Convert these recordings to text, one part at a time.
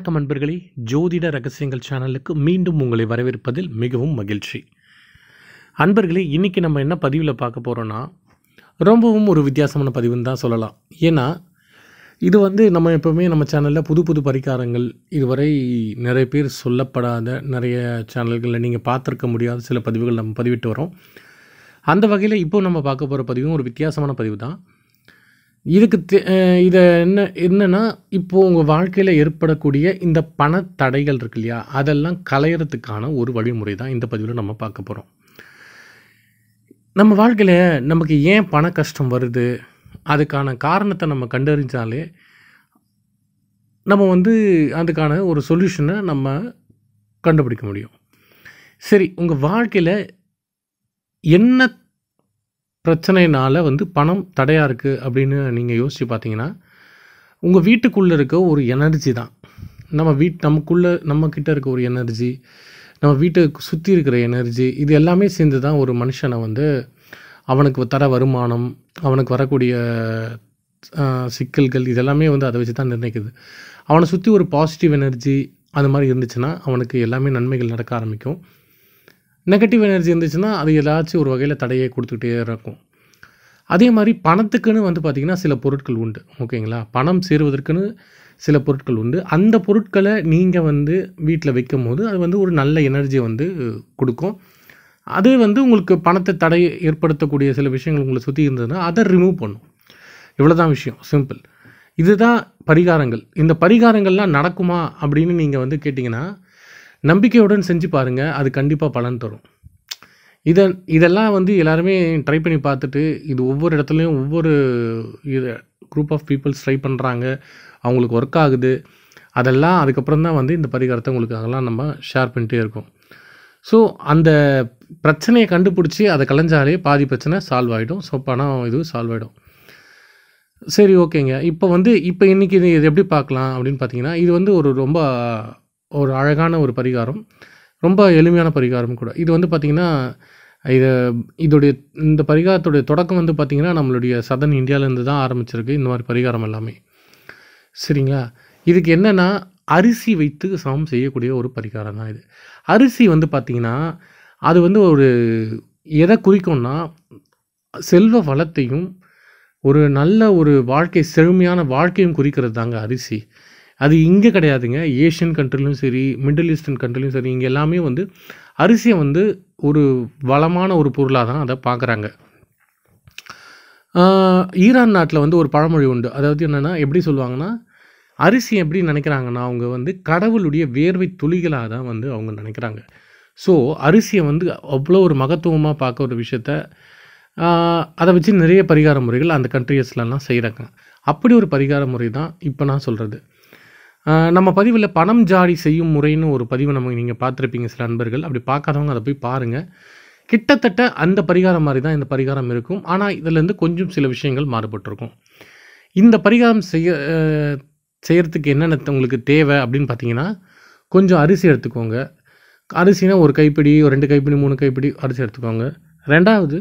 வணக்கம் அன்பர்களே ஜோதிட ரகசியங்கள் சேனலுக்கு மீண்டும் உங்களை வரவேற்பதில் மிகவும் மகிழ்ச்சி அன்பர்களே இன்றைக்கி நம்ம என்ன பதிவில் பார்க்க போகிறோன்னா ரொம்பவும் ஒரு வித்தியாசமான பதிவுன்னு தான் சொல்லலாம் ஏன்னா இது வந்து நம்ம எப்போவுமே நம்ம சேனலில் புது புது பரிகாரங்கள் இதுவரை நிறைய பேர் சொல்லப்படாத நிறைய சேனல்களில் நீங்கள் பார்த்துருக்க முடியாத சில பதிவுகள் நம்ம பதிவிட்டு வரோம் அந்த வகையில் இப்போது நம்ம பார்க்க போகிற பதிவும் ஒரு வித்தியாசமான பதிவு தான் இதுக்கு தே இதை என்ன என்னென்னா இப்போது உங்கள் வாழ்க்கையில் ஏற்படக்கூடிய இந்த பண தடைகள் இருக்கு இல்லையா அதெல்லாம் களையிறதுக்கான ஒரு வழிமுறை தான் இந்த பதிவில் நம்ம பார்க்க போகிறோம் நம்ம வாழ்க்கையில் நமக்கு ஏன் பண கஷ்டம் வருது அதுக்கான காரணத்தை நம்ம கண்டறிஞ்சாலே நம்ம வந்து அதுக்கான ஒரு சொல்யூஷனை நம்ம கண்டுபிடிக்க முடியும் சரி உங்கள் வாழ்க்கையில் என்ன பிரச்சனைனால் வந்து பணம் தடையாக இருக்குது அப்படின்னு நீங்கள் யோசித்து பார்த்தீங்கன்னா உங்கள் வீட்டுக்குள்ளே இருக்க ஒரு எனர்ஜி தான் நம்ம வீட் நமக்குள்ளே நம்மக்கிட்ட இருக்க ஒரு எனர்ஜி நம்ம வீட்டை சுற்றி இருக்கிற எனர்ஜி இது எல்லாமே சேர்ந்து தான் ஒரு மனுஷனை வந்து அவனுக்கு தர வருமானம் அவனுக்கு வரக்கூடிய சிக்கல்கள் இதெல்லாமே வந்து அதை வச்சு தான் நிர்ணயிக்குது அவனை சுற்றி ஒரு பாசிட்டிவ் எனர்ஜி அந்த மாதிரி இருந்துச்சுன்னா அவனுக்கு எல்லாமே நன்மைகள் நடக்க ஆரம்பிக்கும் நெகட்டிவ் எனர்ஜி இருந்துச்சுன்னா அது ஏதாச்சும் ஒரு வகையில் தடையை கொடுத்துக்கிட்டே இருக்கும் அதே மாதிரி பணத்துக்குன்னு வந்து பார்த்திங்கன்னா சில பொருட்கள் உண்டு ஓகேங்களா பணம் சேருவதற்குன்னு சில பொருட்கள் உண்டு அந்த பொருட்களை நீங்கள் வந்து வீட்டில் வைக்கும் போது அது வந்து ஒரு நல்ல எனர்ஜியை வந்து கொடுக்கும் அது வந்து உங்களுக்கு பணத்தை தடை ஏற்படுத்தக்கூடிய சில விஷயங்கள் உங்களை சுற்றி இருந்ததுன்னா அதை ரிமூவ் பண்ணும் இவ்வளோ தான் விஷயம் சிம்பிள் இதுதான் பரிகாரங்கள் இந்த பரிகாரங்கள்லாம் நடக்குமா அப்படின்னு நீங்கள் வந்து கேட்டிங்கன்னா நம்பிக்கையுடன் செஞ்சு பாருங்கள் அது கண்டிப்பாக பலன் தரும் இதை இதெல்லாம் வந்து எல்லாருமே ட்ரை பண்ணி பார்த்துட்டு இது ஒவ்வொரு இடத்துலையும் ஒவ்வொரு இது குரூப் ஆஃப் பீப்புள்ஸ் ட்ரை பண்ணுறாங்க அவங்களுக்கு ஒர்க் ஆகுது அதெல்லாம் அதுக்கப்புறம் தான் வந்து இந்த பரிகாரத்தை உங்களுக்கு அதெல்லாம் நம்ம ஷேர் பண்ணிகிட்டே இருக்கோம் ஸோ அந்த பிரச்சனையை கண்டுபிடிச்சி அதை கலைஞ்சாலே பாதி பிரச்சனை சால்வ் ஆகிடும் ஸோ பணம் இது சால்வ் ஆகிடும் சரி ஓகேங்க இப்போ வந்து இப்போ இன்றைக்கி இது எப்படி பார்க்கலாம் அப்படின்னு பார்த்தீங்கன்னா இது வந்து ஒரு ரொம்ப ஒரு அழகான ஒரு பரிகாரம் ரொம்ப எளிமையான பரிகாரம் கூட இது வந்து பார்த்திங்கன்னா இது இதோடைய இந்த பரிகாரத்துடைய தொடக்கம் வந்து பார்த்திங்கன்னா நம்மளுடைய சதன் இந்தியாவிலேருந்து தான் ஆரம்பிச்சிருக்கு இந்த மாதிரி பரிகாரம் எல்லாமே சரிங்களா இதுக்கு என்னென்னா அரிசி வைத்து சமம் செய்யக்கூடிய ஒரு பரிகாரம் தான் இது அரிசி வந்து பார்த்திங்கன்னா அது வந்து ஒரு எதை குறிக்கும்னா செல்வ வளத்தையும் ஒரு நல்ல ஒரு வாழ்க்கை செழுமையான வாழ்க்கையும் குறிக்கிறது தாங்க அரிசி அது இங்கே கிடையாதுங்க ஏஷியன் கண்ட்ரிலையும் சரி மிடில் ஈஸ்டர்ன் கண்ட்ரிலையும் சரி இங்கே எல்லாமே வந்து அரிசியை வந்து ஒரு வளமான ஒரு பொருளாக தான் அதை பார்க்குறாங்க ஈரான் நாட்டில் வந்து ஒரு பழமொழி உண்டு அதாவது என்னென்னா எப்படி சொல்லுவாங்கன்னா அரிசி எப்படி நினைக்கிறாங்கன்னா அவங்க வந்து கடவுளுடைய வேர்வை துளிகளாக தான் வந்து அவங்க நினைக்கிறாங்க ஸோ அரிசியை வந்து அவ்வளோ ஒரு மகத்துவமாக பார்க்க ஒரு விஷயத்த அதை வச்சு நிறைய பரிகார முறைகள் அந்த கண்ட்ரியஸ்லலாம் செய்கிறாங்க அப்படி ஒரு பரிகார முறை தான் இப்போ நான் சொல்கிறது நம்ம பதிவில் பணம் ஜாரி செய்யும் முறைன்னு ஒரு பதிவு நம்ம நீங்கள் பார்த்துருப்பீங்க சில நண்பர்கள் அப்படி பார்க்காதவங்க அதை போய் பாருங்கள் கிட்டத்தட்ட அந்த பரிகாரம் மாதிரி தான் இந்த பரிகாரம் இருக்கும் ஆனால் இதிலேருந்து கொஞ்சம் சில விஷயங்கள் மாறுபட்டிருக்கும் இந்த பரிகாரம் செய்ய செய்கிறதுக்கு என்னென்ன உங்களுக்கு தேவை அப்படின்னு பார்த்தீங்கன்னா கொஞ்சம் அரிசி எடுத்துக்கோங்க அரிசினா ஒரு கைப்பிடி ஒரு ரெண்டு கைப்பிடி மூணு கைப்பிடி அரிசி எடுத்துக்கோங்க ரெண்டாவது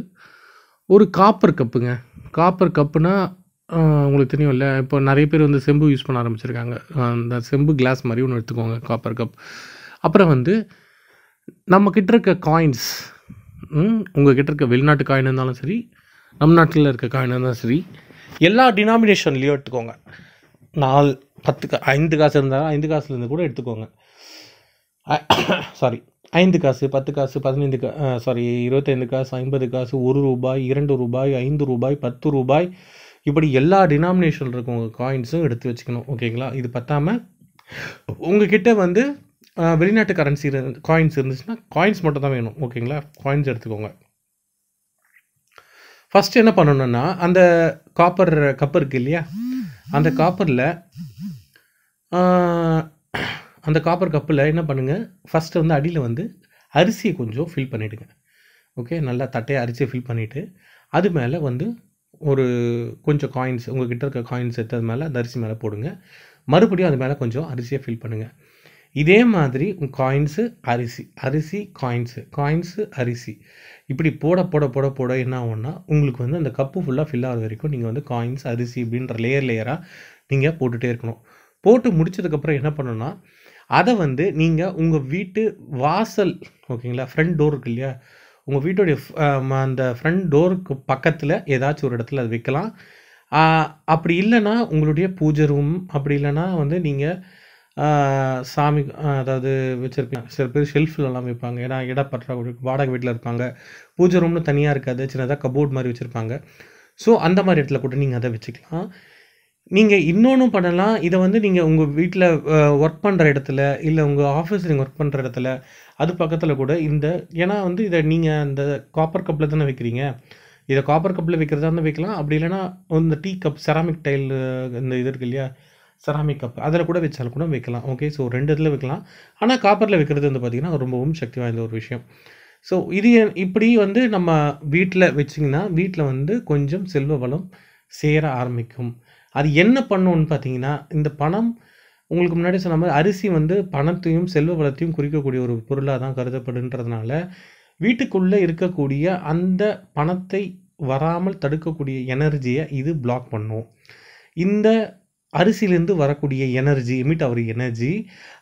ஒரு காப்பர் கப்புங்க காப்பர் கப்புனால் உங்களுக்கு இல்லை இப்போ நிறைய பேர் வந்து செம்பு யூஸ் பண்ண ஆரம்பிச்சிருக்காங்க அந்த செம்பு கிளாஸ் மாதிரி ஒன்று எடுத்துக்கோங்க காப்பர் கப் அப்புறம் வந்து நம்ம கிட்ட இருக்க காயின்ஸ் உங்கள் கிட்ட இருக்க வெளிநாட்டு காயின் இருந்தாலும் சரி நம் நாட்டில் இருக்க காயின் இருந்தாலும் சரி எல்லா டினாமினேஷன்லேயும் எடுத்துக்கோங்க நாலு பத்து கா ஐந்து காசு இருந்தாலும் ஐந்து காசுலேருந்து கூட எடுத்துக்கோங்க சாரி ஐந்து காசு பத்து காசு பதினைந்து கா சாரி இருபத்தைந்து காசு ஐம்பது காசு ஒரு ரூபாய் இரண்டு ரூபாய் ஐந்து ரூபாய் பத்து ரூபாய் இப்படி எல்லா டினாமினேஷன் இருக்கும் உங்கள் காயின்ஸும் எடுத்து வச்சுக்கணும் ஓகேங்களா இது பற்றாமல் உங்ககிட்ட வந்து வெளிநாட்டு கரன்சி காயின்ஸ் இருந்துச்சுன்னா காயின்ஸ் மட்டும் தான் வேணும் ஓகேங்களா காயின்ஸ் எடுத்துக்கோங்க ஃபஸ்ட் என்ன பண்ணணும்னா அந்த காப்பர் கப் இருக்குது இல்லையா அந்த காப்பரில் அந்த காப்பர் கப்பில் என்ன பண்ணுங்கள் ஃபஸ்ட்டு வந்து அடியில் வந்து அரிசியை கொஞ்சம் ஃபில் பண்ணிவிடுங்க ஓகே நல்லா தட்டையை அரிசியை ஃபில் பண்ணிவிட்டு அது மேலே வந்து ஒரு கொஞ்சம் காயின்ஸ் உங்கள்கிட்ட இருக்க காயின்ஸ் எடுத்து அது மேலே அந்த அரிசி மேலே போடுங்க மறுபடியும் அது மேலே கொஞ்சம் அரிசியை ஃபில் பண்ணுங்கள் இதே மாதிரி காயின்ஸு அரிசி அரிசி காயின்ஸு காயின்ஸு அரிசி இப்படி போட போட போட போட என்ன ஆகும்னா உங்களுக்கு வந்து அந்த கப்பு ஃபுல்லாக ஃபில் ஆகிற வரைக்கும் நீங்கள் வந்து காயின்ஸ் அரிசி அப்படின்ற லேயர் லேயராக நீங்கள் போட்டுகிட்டே இருக்கணும் போட்டு முடிச்சதுக்கப்புறம் என்ன பண்ணணும்னா அதை வந்து நீங்கள் உங்கள் வீட்டு வாசல் ஓகேங்களா ஃப்ரண்ட் டோர் இருக்கு இல்லையா உங்கள் வீட்டுடைய அந்த ஃப்ரண்ட் டோருக்கு பக்கத்தில் ஏதாச்சும் ஒரு இடத்துல அது வைக்கலாம் அப்படி இல்லைன்னா உங்களுடைய பூஜை ரூம் அப்படி இல்லைன்னா வந்து நீங்கள் சாமி அதாவது வச்சுருப்பீங்க சில பேர் ஷெல்ஃப்லலாம் வைப்பாங்க ஏன்னா இடப்பற்றாக்குறை வாடகை வீட்டில் இருப்பாங்க பூஜை ரூம்னு தனியாக இருக்காது சின்னதாக கபோர்ட் மாதிரி வச்சுருப்பாங்க ஸோ அந்த மாதிரி இடத்துல கூட நீங்கள் அதை வச்சுக்கலாம் நீங்கள் இன்னொன்றும் பண்ணலாம் இதை வந்து நீங்கள் உங்கள் வீட்டில் ஒர்க் பண்ணுற இடத்துல இல்லை உங்கள் ஆஃபீஸ் நீங்கள் ஒர்க் பண்ணுற இடத்துல அது பக்கத்தில் கூட இந்த ஏன்னா வந்து இதை நீங்கள் அந்த காப்பர் கப்பில் தானே வைக்கிறீங்க இதை காப்பர் கப்பில் வைக்கிறதா இருந்தால் வைக்கலாம் அப்படி இல்லைனா இந்த டீ கப் செராமிக் டைல் இந்த இது இருக்குது இல்லையா செராமிக் கப் அதில் கூட வச்சாலும் கூட வைக்கலாம் ஓகே ஸோ ரெண்டு இதில் வைக்கலாம் ஆனால் காப்பரில் வைக்கிறது வந்து பார்த்திங்கன்னா ரொம்பவும் சக்தி வாய்ந்த ஒரு விஷயம் ஸோ இது இப்படி வந்து நம்ம வீட்டில் வச்சிங்கன்னா வீட்டில் வந்து கொஞ்சம் செல்வ வளம் சேர ஆரம்பிக்கும் அது என்ன பண்ணணும்னு பார்த்தீங்கன்னா இந்த பணம் உங்களுக்கு முன்னாடி சொன்ன மாதிரி அரிசி வந்து பணத்தையும் செல்வ வளத்தையும் குறிக்கக்கூடிய ஒரு பொருளாக தான் கருதப்படுன்றதுனால வீட்டுக்குள்ளே இருக்கக்கூடிய அந்த பணத்தை வராமல் தடுக்கக்கூடிய எனர்ஜியை இது பிளாக் பண்ணும் இந்த அரிசியிலேருந்து வரக்கூடிய எனர்ஜி எமிட் அவர் எனர்ஜி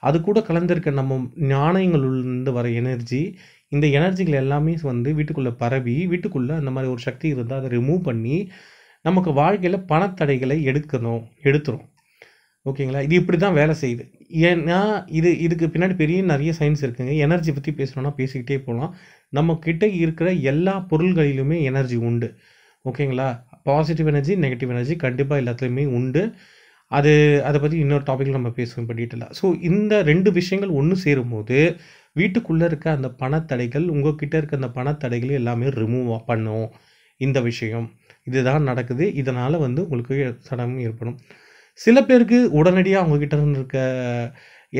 அது கூட கலந்திருக்க நம்ம ஞானயங்களிலிருந்து வர எனர்ஜி இந்த எனர்ஜிகள் எல்லாமே வந்து வீட்டுக்குள்ளே பரவி வீட்டுக்குள்ளே அந்த மாதிரி ஒரு சக்தி இருந்தால் அதை ரிமூவ் பண்ணி நமக்கு வாழ்க்கையில் பணத்தடைகளை எடுக்கணும் எடுத்துரும் ஓகேங்களா இது இப்படி தான் வேலை செய்யுது ஏன்னா இது இதுக்கு பின்னாடி பெரிய நிறைய சயின்ஸ் இருக்குங்க எனர்ஜி பற்றி பேசணும்னா பேசிக்கிட்டே போகலாம் நம்மக்கிட்ட இருக்கிற எல்லா பொருள்களிலுமே எனர்ஜி உண்டு ஓகேங்களா பாசிட்டிவ் எனர்ஜி நெகட்டிவ் எனர்ஜி கண்டிப்பாக எல்லாத்துலேயுமே உண்டு அது அதை பற்றி இன்னொரு டாப்பிக்கில் நம்ம பேசுவோம் இப்போ டீட்டெயிலாக ஸோ இந்த ரெண்டு விஷயங்கள் ஒன்று சேரும்போது வீட்டுக்குள்ளே இருக்க அந்த பணத்தடைகள் கிட்டே இருக்க அந்த பணத்தடைகள் எல்லாமே ரிமூவ் பண்ணும் இந்த விஷயம் இதுதான் நடக்குது இதனால் வந்து உங்களுக்கு சடங்கும் ஏற்படும் சில பேருக்கு உடனடியாக அவங்கக்கிட்ட இருந்து இருக்க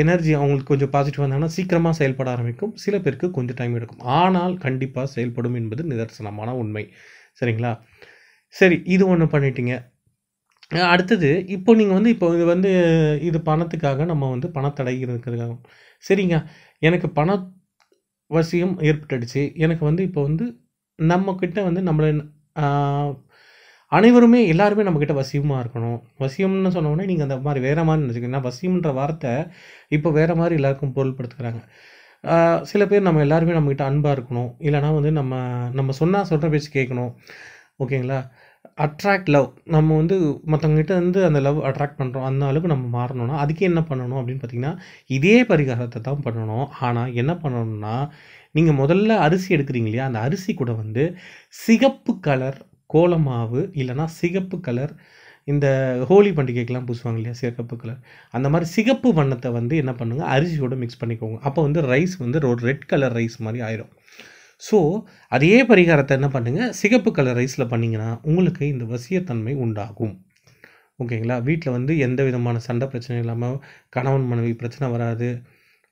எனர்ஜி அவங்களுக்கு கொஞ்சம் பாசிட்டிவ் வந்தாங்கன்னா சீக்கிரமாக செயல்பட ஆரம்பிக்கும் சில பேருக்கு கொஞ்சம் டைம் எடுக்கும் ஆனால் கண்டிப்பாக செயல்படும் என்பது நிதர்சனமான உண்மை சரிங்களா சரி இது ஒன்று பண்ணிட்டீங்க அடுத்தது இப்போ நீங்கள் வந்து இப்போ இது வந்து இது பணத்துக்காக நம்ம வந்து பணத்தடை இருக்கிறதுக்காக சரிங்க எனக்கு பண வசியம் ஏற்பட்டுடுச்சு எனக்கு வந்து இப்போ வந்து நம்மக்கிட்ட வந்து நம்மளை அனைவருமே எல்லாருமே நம்மக்கிட்ட வசியமாக இருக்கணும் வசியம்னு சொன்னோடனே நீங்கள் அந்த மாதிரி வேறு மாதிரி நினச்சிக்கணும் வசியம்ன்ற வார்த்தை இப்போ வேறு மாதிரி எல்லாருக்கும் பொருள்படுத்துக்கிறாங்க சில பேர் நம்ம எல்லாருமே நம்மக்கிட்ட அன்பாக இருக்கணும் இல்லைனா வந்து நம்ம நம்ம சொன்னால் சொல்கிற பேச்சு கேட்கணும் ஓகேங்களா அட்ராக்ட் லவ் நம்ம வந்து மற்றவங்ககிட்ட வந்து அந்த லவ் அட்ராக்ட் பண்ணுறோம் அந்த அளவுக்கு நம்ம மாறணும்னா அதுக்கு என்ன பண்ணணும் அப்படின்னு பார்த்தீங்கன்னா இதே பரிகாரத்தை தான் பண்ணணும் ஆனால் என்ன பண்ணணும்னா நீங்கள் முதல்ல அரிசி எடுக்கிறீங்க இல்லையா அந்த அரிசி கூட வந்து சிகப்பு கலர் கோலமாவு இல்லைனா சிகப்பு கலர் இந்த ஹோலி பண்டிகைக்கெலாம் பூசுவாங்க இல்லையா சிகப்பு கலர் அந்த மாதிரி சிகப்பு வண்ணத்தை வந்து என்ன பண்ணுங்கள் அரிசியோடு மிக்ஸ் பண்ணிக்கோங்க அப்போ வந்து ரைஸ் வந்து ரெட் கலர் ரைஸ் மாதிரி ஆயிரும் ஸோ அதே பரிகாரத்தை என்ன பண்ணுங்கள் சிகப்பு கலர் ரைஸில் பண்ணிங்கன்னா உங்களுக்கு இந்த வசியத்தன்மை உண்டாகும் ஓகேங்களா வீட்டில் வந்து எந்த விதமான சண்டை பிரச்சனை இல்லாமல் கணவன் மனைவி பிரச்சனை வராது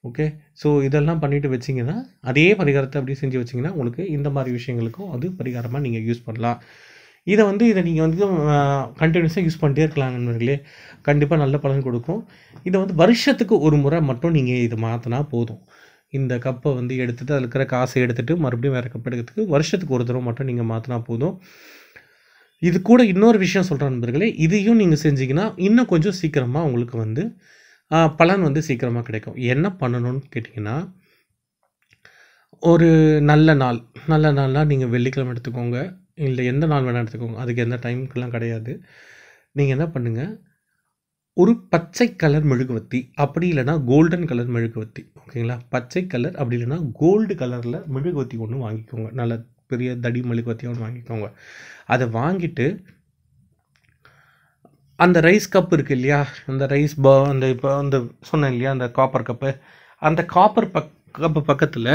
ஓகே ஸோ இதெல்லாம் பண்ணிவிட்டு வச்சிங்கன்னா அதே பரிகாரத்தை அப்படியே செஞ்சு வச்சிங்கன்னா உங்களுக்கு இந்த மாதிரி விஷயங்களுக்கும் அது பரிகாரமாக நீங்கள் யூஸ் பண்ணலாம் இதை வந்து இதை நீங்கள் வந்து கண்டினியூஸாக யூஸ் பண்ணிட்டே இருக்கலாம் நண்பர்களே கண்டிப்பாக நல்ல பலன் கொடுக்கும் இதை வந்து வருஷத்துக்கு ஒரு முறை மட்டும் நீங்கள் இதை மாற்றினா போதும் இந்த கப்பை வந்து எடுத்துகிட்டு அதில் இருக்கிற காசை எடுத்துகிட்டு மறுபடியும் வேறு கப்பை எடுக்கிறதுக்கு வருஷத்துக்கு ஒரு தடவை மட்டும் நீங்கள் மாற்றினா போதும் இது கூட இன்னொரு விஷயம் சொல்கிறேன் நண்பர்களே இதையும் நீங்கள் செஞ்சிங்கன்னா இன்னும் கொஞ்சம் சீக்கிரமாக உங்களுக்கு வந்து பலன் வந்து சீக்கிரமாக கிடைக்கும் என்ன பண்ணணும்னு கேட்டிங்கன்னா ஒரு நல்ல நாள் நல்ல நாள்னால் நீங்கள் வெள்ளிக்கிழமை எடுத்துக்கோங்க இல்லை எந்த நாள் வேணால் எடுத்துக்கோங்க அதுக்கு எந்த டைமுக்கெல்லாம் கிடையாது நீங்கள் என்ன பண்ணுங்கள் ஒரு பச்சை கலர் மெழுகுவத்தி அப்படி இல்லைனா கோல்டன் கலர் மெழுகுவத்தி ஓகேங்களா பச்சை கலர் அப்படி இல்லைனா கோல்டு கலரில் மெழுகுவத்தி ஒன்று வாங்கிக்கோங்க நல்ல பெரிய தடி மெழுகுவத்தி ஒன்று வாங்கிக்கோங்க அதை வாங்கிட்டு அந்த ரைஸ் கப் இருக்குது இல்லையா அந்த ரைஸ் பா அந்த இப்போ அந்த சொன்னேன் இல்லையா அந்த காப்பர் கப்பு அந்த காப்பர் பக் கப்பு பக்கத்தில்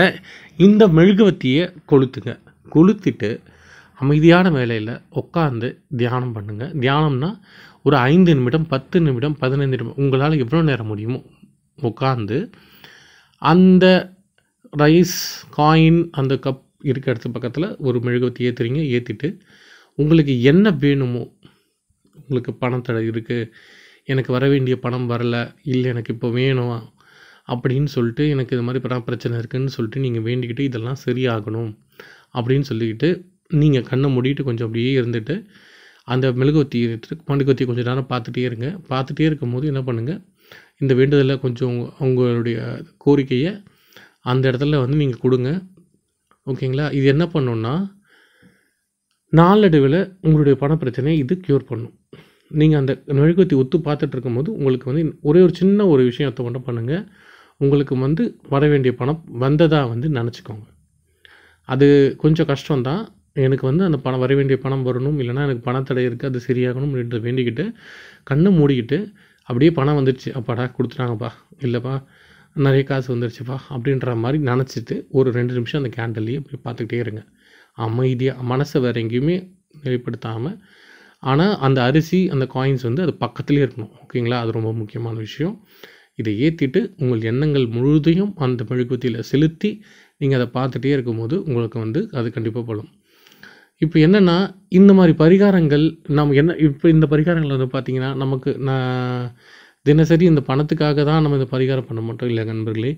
இந்த மெழுகுவத்தியை கொளுத்துங்க கொளுத்திட்டு அமைதியான வேலையில் உட்காந்து தியானம் பண்ணுங்கள் தியானம்னா ஒரு ஐந்து நிமிடம் பத்து நிமிடம் பதினைந்து நிமிடம் உங்களால் எவ்வளோ நேரம் முடியுமோ உட்காந்து அந்த ரைஸ் காயின் அந்த கப் இருக்க இடத்து பக்கத்தில் ஒரு மெழுகுவத்தி ஏற்றுறீங்க ஏற்றிட்டு உங்களுக்கு என்ன வேணுமோ உங்களுக்கு பணத்தடை இருக்குது எனக்கு வர வேண்டிய பணம் வரலை இல்லை எனக்கு இப்போ வேணும் அப்படின்னு சொல்லிட்டு எனக்கு இது மாதிரி பணம் பிரச்சனை இருக்குதுன்னு சொல்லிட்டு நீங்கள் வேண்டிக்கிட்டு இதெல்லாம் சரியாகணும் அப்படின்னு சொல்லிக்கிட்டு நீங்கள் கண்ணை மூடிட்டு கொஞ்சம் அப்படியே இருந்துட்டு அந்த மெழுகுவத்தி மெழுகுவத்தி கொஞ்சம் நேரம் பார்த்துட்டே இருங்க பார்த்துட்டே இருக்கும் போது என்ன பண்ணுங்கள் இந்த வேண்டுதலை கொஞ்சம் உங்களுடைய கோரிக்கையை அந்த இடத்துல வந்து நீங்கள் கொடுங்க ஓகேங்களா இது என்ன பண்ணுன்னா நாளடைவில் உங்களுடைய பண பிரச்சனையை இது க்யூர் பண்ணும் நீங்கள் அந்த மெழுகுவத்தி ஒத்து பார்த்துட்டு இருக்கும்போது உங்களுக்கு வந்து ஒரே ஒரு சின்ன ஒரு விஷயத்தை மட்டும் பண்ணுங்கள் உங்களுக்கு வந்து வர வேண்டிய பணம் வந்ததாக வந்து நினச்சிக்கோங்க அது கொஞ்சம் கஷ்டம்தான் எனக்கு வந்து அந்த பணம் வர வேண்டிய பணம் வரணும் இல்லைனா எனக்கு பணத்தடை இருக்குது அது சரியாகணும் வேண்டிக்கிட்டு கண்ணை மூடிக்கிட்டு அப்படியே பணம் வந்துடுச்சு அப்பாடா கொடுத்துட்டாங்கப்பா இல்லைப்பா நிறைய காசு வந்துருச்சுப்பா அப்படின்ற மாதிரி நினச்சிட்டு ஒரு ரெண்டு நிமிஷம் அந்த கேண்டல்லையே போய் பார்த்துக்கிட்டே இருங்க அமைதியாக மனசை வேறு எங்கேயுமே நிலைப்படுத்தாமல் ஆனால் அந்த அரிசி அந்த காயின்ஸ் வந்து அது பக்கத்துலேயே இருக்கணும் ஓகேங்களா அது ரொம்ப முக்கியமான விஷயம் இதை ஏற்றிட்டு உங்கள் எண்ணங்கள் முழுதையும் அந்த மெழுகுவத்தியில் செலுத்தி நீங்கள் அதை பார்த்துட்டே இருக்கும்போது உங்களுக்கு வந்து அது கண்டிப்பாக பலம் இப்போ என்னென்னா இந்த மாதிரி பரிகாரங்கள் நம்ம என்ன இப்போ இந்த பரிகாரங்கள் வந்து பார்த்திங்கன்னா நமக்கு நான் தினசரி இந்த பணத்துக்காக தான் நம்ம இந்த பரிகாரம் பண்ண மாட்டோம் இல்லை நண்பர்களே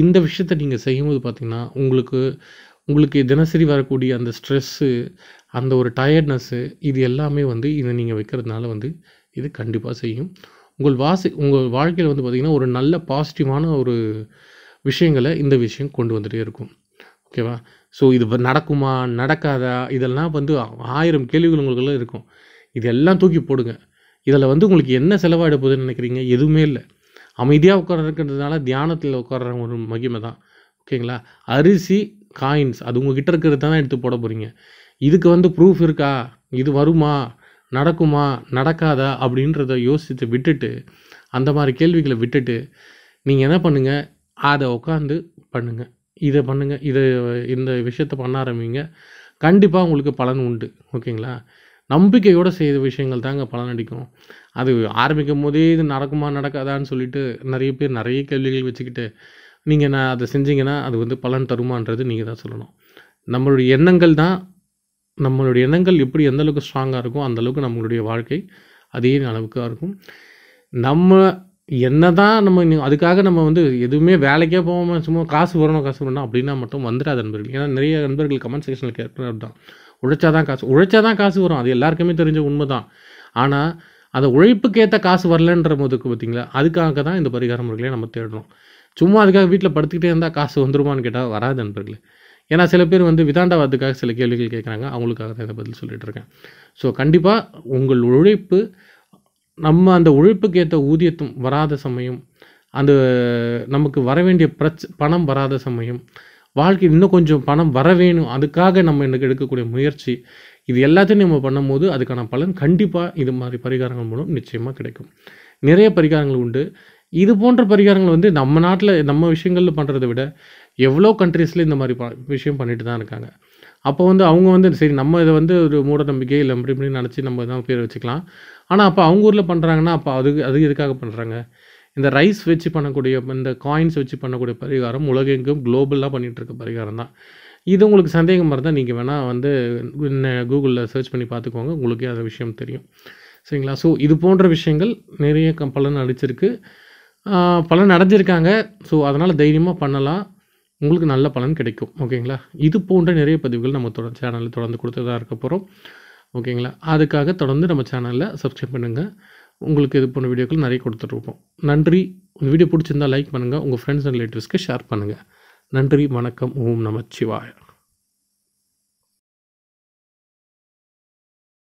இந்த விஷயத்தை நீங்கள் செய்யும்போது பார்த்திங்கன்னா உங்களுக்கு உங்களுக்கு தினசரி வரக்கூடிய அந்த ஸ்ட்ரெஸ்ஸு அந்த ஒரு டயர்ட்னஸ்ஸு இது எல்லாமே வந்து இதை நீங்கள் வைக்கிறதுனால வந்து இது கண்டிப்பாக செய்யும் உங்கள் வாசி உங்கள் வாழ்க்கையில் வந்து பார்த்திங்கன்னா ஒரு நல்ல பாசிட்டிவான ஒரு விஷயங்களை இந்த விஷயம் கொண்டு வந்துகிட்டே இருக்கும் ஓகேவா ஸோ இது நடக்குமா நடக்காதா இதெல்லாம் வந்து ஆயிரம் கேள்விகள் உங்களுக்குலாம் இருக்கும் இதெல்லாம் தூக்கி போடுங்க இதில் வந்து உங்களுக்கு என்ன செலவாகிட போகுதுன்னு நினைக்கிறீங்க எதுவுமே இல்லை அமைதியாக உட்காரக்கிறதுனால தியானத்தில் உட்கார ஒரு மகிமை தான் ஓகேங்களா அரிசி காயின்ஸ் அது உங்ககிட்ட இருக்கிறது தான் எடுத்து போட போகிறீங்க இதுக்கு வந்து ப்ரூஃப் இருக்கா இது வருமா நடக்குமா நடக்காதா அப்படின்றத யோசித்து விட்டுட்டு அந்த மாதிரி கேள்விகளை விட்டுட்டு நீங்கள் என்ன பண்ணுங்கள் அதை உட்காந்து பண்ணுங்கள் இதை பண்ணுங்கள் இதை இந்த விஷயத்தை பண்ண ஆரம்பிங்க கண்டிப்பாக உங்களுக்கு பலன் உண்டு ஓகேங்களா நம்பிக்கையோடு செய்த விஷயங்கள் தாங்க பலன் அடிக்கும் அது ஆரம்பிக்கும் போதே இது நடக்குமா நடக்காதான்னு சொல்லிட்டு நிறைய பேர் நிறைய கேள்விகள் வச்சுக்கிட்டு நீங்கள் நான் அதை செஞ்சீங்கன்னா அது வந்து பலன் தருமான்றது நீங்கள் தான் சொல்லணும் நம்மளுடைய எண்ணங்கள் தான் நம்மளுடைய எண்ணங்கள் எப்படி எந்தளவுக்கு ஸ்ட்ராங்காக இருக்கும் அந்தளவுக்கு நம்மளுடைய வாழ்க்கை அதே அளவுக்காக இருக்கும் நம்ம என்ன தான் நம்ம அதுக்காக நம்ம வந்து எதுவுமே வேலைக்கே போகாமல் சும்மா காசு வரணும் காசு வரணும் அப்படின்னா மட்டும் வந்துடாது நண்பர்கள் ஏன்னா நிறைய நண்பர்கள் கமெண்ட் செக்ஷனில் கேட்குறது தான் உழைச்சா தான் காசு உழைச்சா தான் காசு வரும் அது எல்லாருக்குமே தெரிஞ்ச உண்மை தான் ஆனால் அந்த உழைப்புக்கேற்ற காசு வரலன்ற போதுக்கு பார்த்தீங்களா அதுக்காக தான் இந்த பரிகார முறைகளை நம்ம தேடுறோம் சும்மா அதுக்காக வீட்டில் படுத்துக்கிட்டே இருந்தால் காசு வந்துருமான்னு கேட்டால் வராது நண்பர்களே ஏன்னா சில பேர் வந்து விதாண்டவாதத்துக்காக சில கேள்விகள் கேட்குறாங்க அவங்களுக்காக தான் இதை பதில் சொல்லிகிட்டு இருக்கேன் ஸோ கண்டிப்பாக உங்கள் உழைப்பு நம்ம அந்த உழைப்புக்கு ஏற்ற ஊதியத்தும் வராத சமயம் அந்த நமக்கு வர வேண்டிய பிரச் பணம் வராத சமயம் வாழ்க்கையில் இன்னும் கொஞ்சம் பணம் வர வேணும் அதுக்காக நம்ம எனக்கு எடுக்கக்கூடிய முயற்சி இது எல்லாத்தையும் நம்ம பண்ணும்போது அதுக்கான பலன் கண்டிப்பாக இது மாதிரி பரிகாரங்கள் மூலம் நிச்சயமாக கிடைக்கும் நிறைய பரிகாரங்கள் உண்டு இது போன்ற பரிகாரங்கள் வந்து நம்ம நாட்டில் நம்ம விஷயங்களில் பண்ணுறதை விட எவ்வளோ கண்ட்ரீஸில் இந்த மாதிரி ப விஷயம் பண்ணிட்டு தான் இருக்காங்க அப்போ வந்து அவங்க வந்து சரி நம்ம இதை வந்து ஒரு மூட நம்பிக்கை இல்லை அப்படி இப்படின்னு நினச்சி நம்ம தான் பேர் வச்சுக்கலாம் ஆனால் அப்போ அவங்க ஊரில் பண்ணுறாங்கன்னா அப்போ அதுக்கு அது எதுக்காக பண்ணுறாங்க இந்த ரைஸ் வச்சு பண்ணக்கூடிய இந்த காயின்ஸ் வச்சு பண்ணக்கூடிய பரிகாரம் உலகெங்கும் குளோபலாக பண்ணிகிட்ருக்க பரிகாரம் தான் இது உங்களுக்கு சந்தேகமாக இருந்தால் நீங்கள் வேணால் வந்து கூகுளில் சர்ச் பண்ணி பார்த்துக்கோங்க உங்களுக்கே அந்த விஷயம் தெரியும் சரிங்களா ஸோ இது போன்ற விஷயங்கள் நிறைய கம் பலன் அடிச்சிருக்கு பலன் அடைஞ்சிருக்காங்க ஸோ அதனால் தைரியமாக பண்ணலாம் உங்களுக்கு நல்ல பலன் கிடைக்கும் ஓகேங்களா இது போன்ற நிறைய பதிவுகள் நம்ம தொடர் சேனலில் தொடர்ந்து கொடுத்து இருக்க போகிறோம் ஓகேங்களா அதுக்காக தொடர்ந்து நம்ம சேனலில் சப்ஸ்கிரைப் பண்ணுங்கள் உங்களுக்கு இது போன்ற வீடியோக்கள் நிறைய கொடுத்துட்ருப்போம் நன்றி இந்த வீடியோ பிடிச்சிருந்தால் லைக் பண்ணுங்கள் உங்கள் ஃப்ரெண்ட்ஸ் அண்ட் ரிலேட்டிவ்ஸ்க்கு ஷேர் பண்ணுங்கள் நன்றி வணக்கம் ஓம் நமச்சிவாயா